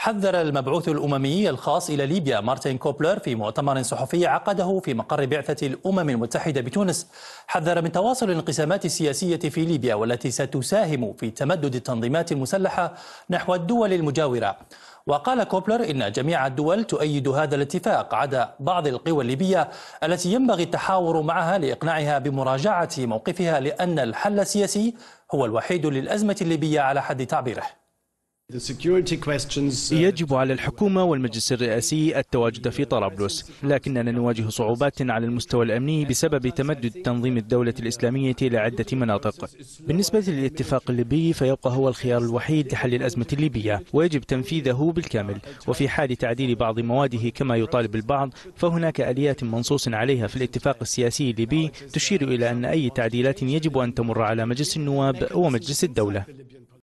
حذر المبعوث الأممي الخاص إلى ليبيا مارتن كوبلر في مؤتمر صحفي عقده في مقر بعثة الأمم المتحدة بتونس حذر من تواصل الانقسامات السياسية في ليبيا والتي ستساهم في تمدد التنظيمات المسلحة نحو الدول المجاورة وقال كوبلر إن جميع الدول تؤيد هذا الاتفاق عدا بعض القوى الليبية التي ينبغي التحاور معها لإقناعها بمراجعة موقفها لأن الحل السياسي هو الوحيد للأزمة الليبية على حد تعبيره Uh, يجب على الحكومة والمجلس الرئاسي التواجد في طرابلس لكننا نواجه صعوبات على المستوى الأمني بسبب تمدد تنظيم الدولة الإسلامية إلى عدة مناطق بالنسبة للاتفاق الليبي فيبقى هو الخيار الوحيد لحل الأزمة الليبية ويجب تنفيذه بالكامل وفي حال تعديل بعض مواده كما يطالب البعض فهناك آليات منصوص عليها في الاتفاق السياسي الليبي تشير إلى أن أي تعديلات يجب أن تمر على مجلس النواب ومجلس الدولة